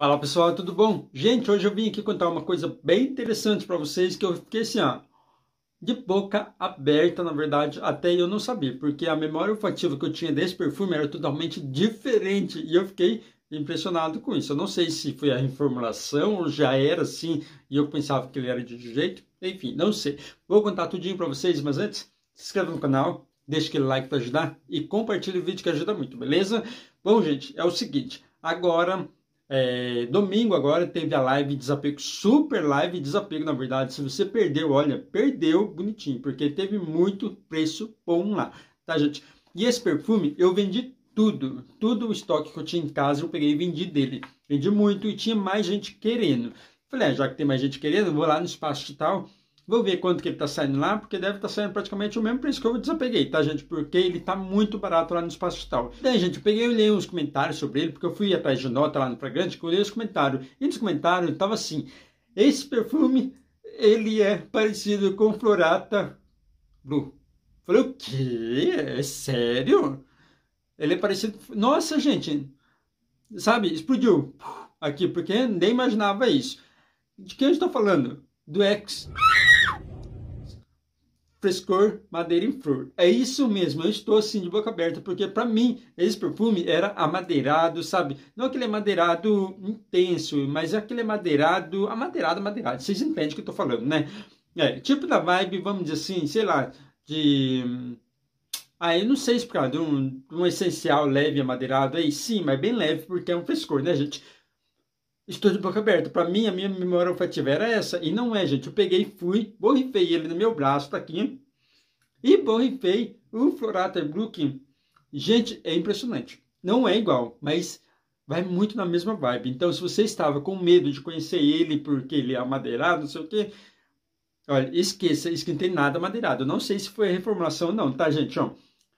Fala pessoal, tudo bom? Gente, hoje eu vim aqui contar uma coisa bem interessante para vocês que eu fiquei assim, ó, de boca aberta, na verdade, até eu não sabia, porque a memória olfativa que eu tinha desse perfume era totalmente diferente e eu fiquei impressionado com isso. Eu não sei se foi a reformulação ou já era assim e eu pensava que ele era de jeito, enfim, não sei. Vou contar tudinho para vocês, mas antes, se inscreva no canal, deixa aquele like para ajudar e compartilhe o vídeo que ajuda muito, beleza? Bom, gente, é o seguinte, agora é, domingo agora teve a live desapego, super live desapego, na verdade. Se você perdeu, olha, perdeu bonitinho, porque teve muito preço bom lá, tá, gente? E esse perfume eu vendi tudo, tudo o estoque que eu tinha em casa eu peguei e vendi dele. Vendi muito e tinha mais gente querendo. Falei, ah, já que tem mais gente querendo, vou lá no espaço e tal Vou ver quanto que ele está saindo lá, porque deve estar tá saindo praticamente o mesmo preço que eu desapeguei, tá, gente? Porque ele está muito barato lá no Espaço Digital. Daí, gente, eu peguei e li uns comentários sobre ele, porque eu fui atrás de nota lá no Fragrante, que eu olhei os comentários. E nos comentários estava assim, esse perfume, ele é parecido com Florata Blue. Falei, o quê? É sério? Ele é parecido... Nossa, gente! Sabe? Explodiu aqui, porque nem imaginava isso. De quem eu estou falando? Do X frescor, madeira em flor. É isso mesmo, eu estou assim de boca aberta, porque para mim esse perfume era amadeirado, sabe? Não aquele amadeirado intenso, mas aquele amadeirado, amadeirado, amadeirado. Vocês entendem o que eu estou falando, né? É, tipo da vibe, vamos dizer assim, sei lá, de. Ah, eu não sei explicar, de um, de um essencial leve amadeirado aí, sim, mas bem leve, porque é um frescor, né, gente? Estou de boca aberta. Para mim, a minha memória olfativa era essa. E não é, gente. Eu peguei, fui, borrifei ele no meu braço, tá aqui. E borrifei o Florata Brooklyn. Gente, é impressionante. Não é igual, mas vai muito na mesma vibe. Então, se você estava com medo de conhecer ele porque ele é amadeirado, não sei o quê, olha, esqueça, isso que não tem nada amadeirado. Eu não sei se foi a reformulação ou não, tá, gente? Ó,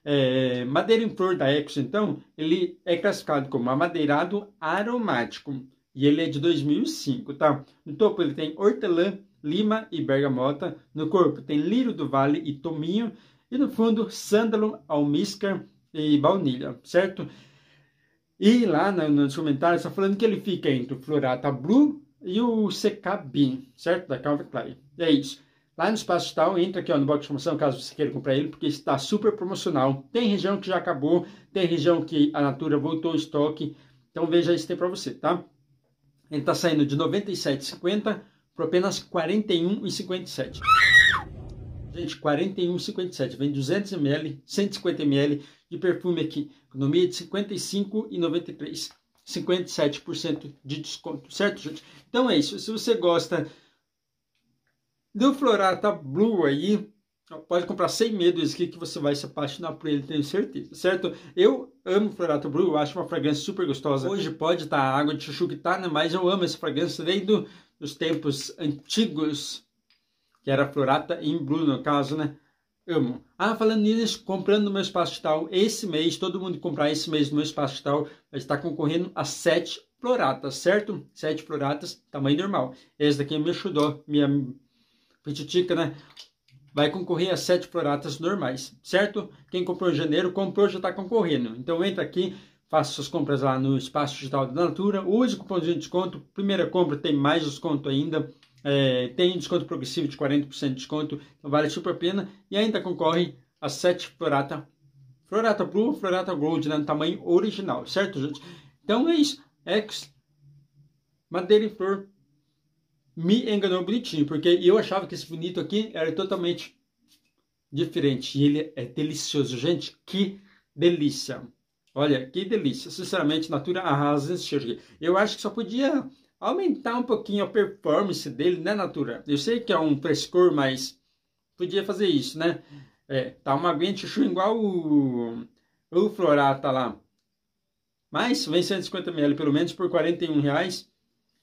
é, madeira em flor da Ecos, então, ele é classificado como amadeirado aromático. E ele é de 2005, tá? No topo ele tem hortelã, lima e bergamota. No corpo tem lírio do vale e tominho. E no fundo, sândalo, almíscar e baunilha, certo? E lá no, nos comentários, só tá falando que ele fica entre o Florata Blue e o CKB, certo? Da Calvin Klein. E é isso. Lá no Espaço Tal, entra aqui ó, no box de promoção, caso você queira comprar ele, porque está super promocional. Tem região que já acabou, tem região que a Natura voltou ao estoque. Então veja isso tem para você, tá? gente está saindo de 97,50 por apenas 41,57. Gente, 41,57. Vem 200 ml, 150 ml de perfume aqui. Economia de 55,93. 57% de desconto, certo, gente? Então é isso. Se você gosta do Florata Blue aí, pode comprar sem medo esse aqui que você vai se apaixonar por ele, tenho certeza, certo? Eu amo Florato Blue, eu acho uma fragrância super gostosa. Hoje pode estar tá água de chuchu que tá, né? Mas eu amo essa fragrância desde dos os tempos antigos, que era Florata em Blue, no caso, né? Amo. Ah, falando nisso, comprando no meu espaço digital esse mês, todo mundo comprar esse mês no meu espaço digital, vai estar concorrendo a sete floratas, certo? Sete floratas, tamanho normal. Esse daqui é meu xodó, minha petitica, né? vai concorrer a sete proratas normais, certo? Quem comprou em janeiro, comprou, já está concorrendo. Então entra aqui, faça suas compras lá no Espaço Digital da Natura, use o cupomzinho de desconto, primeira compra tem mais desconto ainda, é, tem desconto progressivo de 40% de desconto, então vale super a pena, e ainda concorre a sete florata, florata Blue, florata Gold, né, no tamanho original, certo gente? Então é isso, Ex, madeira e flor, me enganou bonitinho, porque eu achava que esse bonito aqui era totalmente diferente. E ele é delicioso, gente. Que delícia! Olha, que delícia. Sinceramente, Natura arrasa esse cheiro aqui. Eu acho que só podia aumentar um pouquinho a performance dele, né, Natura? Eu sei que é um frescor, mas podia fazer isso, né? É, tá uma aguinha chuchu igual o, o Florata lá. Mas vem 150ml pelo menos por R$41,00. reais.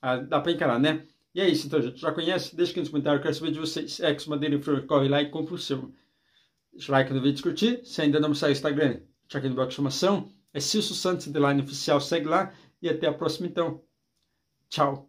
Ah, dá para encarar, né? E é isso, então, gente. Já conhece? Deixa aqui nos comentários. Quero saber de vocês. Ex Madeira e Flor, corre lá e compra o seu. Deixa like no vídeo curtir. Se ainda não me segue no Instagram, deixa aqui no bloco de chamação. É Silso Santos, Line Oficial. Segue lá. E até a próxima, então. Tchau.